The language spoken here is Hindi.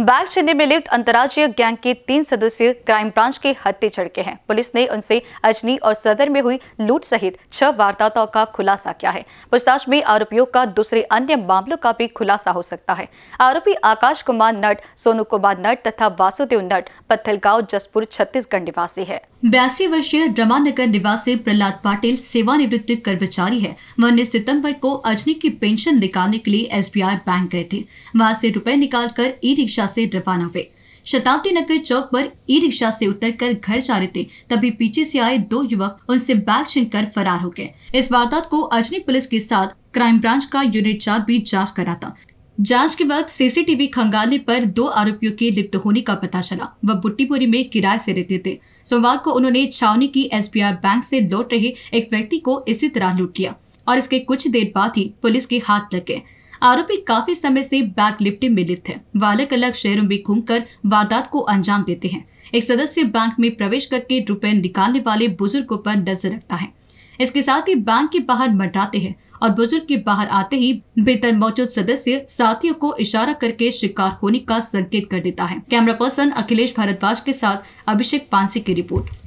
बैग छीनने में लिप्त अंतर्राज्यीय गैंग के तीन सदस्य क्राइम ब्रांच के हत्ते चढ़ हैं पुलिस ने उनसे अजनी और सदर में हुई लूट सहित छह वारदातों का खुलासा किया है पूछताछ में आरोपियों का दूसरे अन्य मामलों का भी खुलासा हो सकता है आरोपी आकाश कुमार नट सोनू कुमार नट तथा वासुदेव नट पत्थलगांव जसपुर छत्तीसगढ़ निवासी है बयासी वर्षीय रमानगर निवासी प्रहलाद पाटिल सेवानिवृत्त कर्मचारी है वह उन्नीस सितम्बर को अजनी की पेंशन निकालने के लिए एस बैंक गए थे वहाँ ऐसी रुपए निकाल कर ई रिक्शा रिक्शा से रवाना हुए शताब्दी नगर चौक पर ई रिक्शा से उतरकर घर जा रहे थे तभी पीछे से आए दो युवक उनसे बैग कर फरार हो गए इस वारदात को अजनी पुलिस के साथ क्राइम ब्रांच का यूनिट चार भी जांच कर रहा था जांच के बाद सीसीटीवी खंगालने पर दो आरोपियों के लिप्त होने का पता चला वह बुट्टीपुरी में किराए से रहते थे सोमवार को उन्होंने छावनी की एसबीआई बैंक से लौट रहे एक व्यक्ति को इसी तरह लूट लिया और इसके कुछ देर बाद ही पुलिस के हाथ लग गए आरोपी काफी समय से बैंक लिफ्टिंग में लिप्त है वह अलग अलग शहरों में घूमकर वारदात को अंजाम देते हैं एक सदस्य बैंक में प्रवेश करके रुपए निकालने वाले बुजुर्गों पर नजर रखता है इसके साथ ही बैंक के बाहर मंडराते हैं और बुजुर्ग के बाहर आते ही भीतर मौजूद सदस्य साथियों को इशारा करके शिकार होने का संकेत कर देता है कैमरा पर्सन अखिलेश भारद्वाज के साथ अभिषेक पांसी की रिपोर्ट